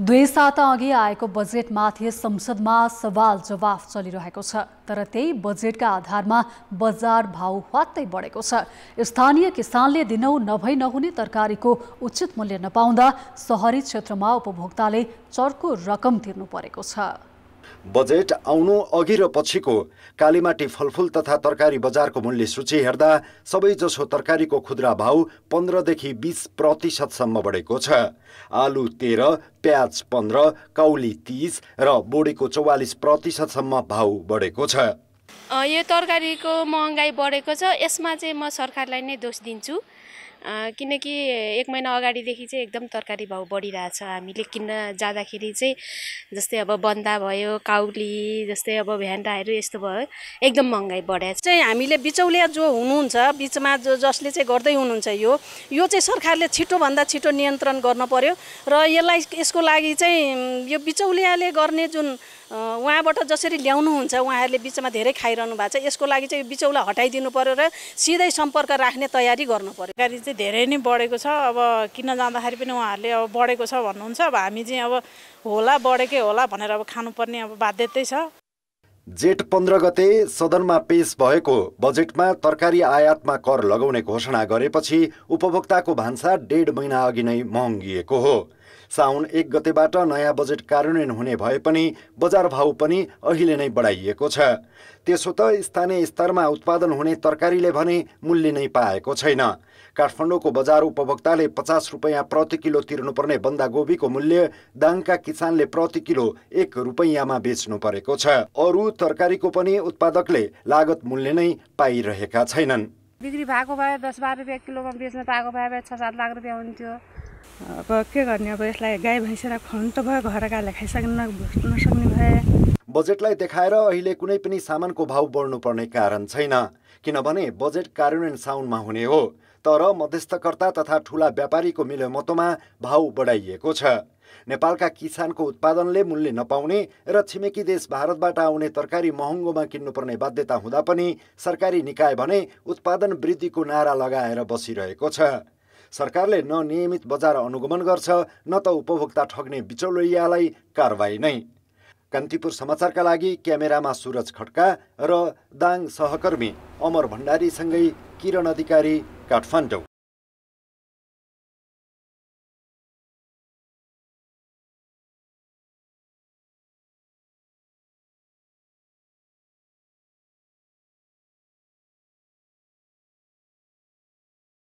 दुई साता अघि आएको बजेटमाथि संसदमा सवाल जवाफ चलिरहेको छ तर त्यही बजेटका आधारमा बजार भाउ ह्वात्तै बढेको छ स्थानीय किसानले दिनौ नभई नहुने तरकारीको उचित मूल्य नपाउँदा सहरी क्षेत्रमा उपभोक्ताले चर्को रकम तिर्नु परेको छ बजेट आउनु अघि र पछिको कालीमाटी फलफुल तथा तरकारी बजारको मूल्य सूची हेर्दा सबैजसो तरकारीको खुद्रा भाउ पन्ध्रदेखि बिस प्रतिशतसम्म बढेको छ आलु तेह्र प्याज पन्ध्र काउली तिस र बोडीको चौवालिस प्रतिशतसम्म भाउ बढेको छ यो तरकारीको महँगाई बढेको छ यसमा चाहिँ म सरकारलाई नै दोष दिन्छु किनकि एक महिना अगाडिदेखि चाहिँ एकदम तरकारी भाउ बढिरहेछ हामीले किन्न जाँदाखेरि चाहिँ जस्तै अब बन्दा भयो काउली जस्तै अब भ्यान्डाहरू यस्तो भयो एकदम महँगाइ बढाएछ चाहिँ हामीले बिचौलिया जो हुनुहुन्छ बिचमा जो जसले चाहिँ गर्दै हुनुहुन्छ यो यो चाहिँ सरकारले छिटोभन्दा छिटो नियन्त्रण गर्न पर्यो र यसलाई यसको लागि चाहिँ यो बिचौलियाले गर्ने जुन उहाँबाट जसरी ल्याउनुहुन्छ उहाँहरूले बिचमा धेरै खाइरहनु भएको छ यसको लागि चाहिँ बिचौला हटाइदिनु पऱ्यो र सिधै सम्पर्क राख्ने तयारी गर्नु पऱ्यो चाहिँ धेरै नै बढेको छ अब किन जाँदाखेरि पनि उहाँहरूले अब बढेको छ भन्नुहुन्छ अब हामी चाहिँ अब होला बढेकै होला भनेर अब खानुपर्ने अब बाध्यतै छ जेठ पन्ध्र गते सदनमा पेश भएको बजेटमा तरकारी आयातमा कर लगाउने घोषणा गरेपछि उपभोक्ताको भान्सा डेढ महिना अघि नै महँगिएको हो साउन एक गतेबाट नयाँ बजेट कार्यान्वयन हुने भए पनि बजार भाउ पनि अहिले नै बढाइएको छ त्यसो त स्थानीय स्तरमा उत्पादन हुने तरकारीले भने मूल्य नै पाएको छैन काठमाडौँको बजार उपभोक्ताले पचास रुपियाँ प्रति किलो तिर्नुपर्ने बन्दागोभीको मूल्य दाङका किसानले प्रति किलो एक रुपैयाँमा बेच्नु परेको छ अरू तरकारीको पनि उत्पादकले लागत मूल्य नै पाइरहेका छैनन् बिक्री भएको भए दस बाह्र रुपियाँ किलोमा बेच्न पाएको भए छ सात लाख रुपियाँ हुन्थ्यो अब के गर्ने अब यसलाई गाई भैँसेलाई खुवाउनु त भयो घरकाले खाइसक्न नसक्ने भए बजेटलाई देखाएर अहिले कुनै पनि सामानको भाउ बढ्नुपर्ने कारण छैन किनभने बजेट कार्यान्वयन साउनमा हुने हो तर मध्यस्थकर्ता तथा ठुला व्यापारीको मिलेमतोमा भाउ बढाइएको छ नेपालका किसानको उत्पादनले मूल्य नपाउने र छिमेकी देश भारतबाट आउने तरकारी महँगोमा किन्नुपर्ने बाध्यता हुँदा पनि सरकारी निकाय भने उत्पादन वृद्धिको नारा लगाएर बसिरहेको छ सरकारले न नियमित बजार अनुगमन गर्छ न त उपभोक्ता ठग्ने बिचौलियालाई कारवाही नै कान्तिपुर समाचारका लागि क्यामेरामा सुरज खड्का र दाङ सहकर्मी अमर भण्डारीसँगै किरण अधिकारी काठमाडौँ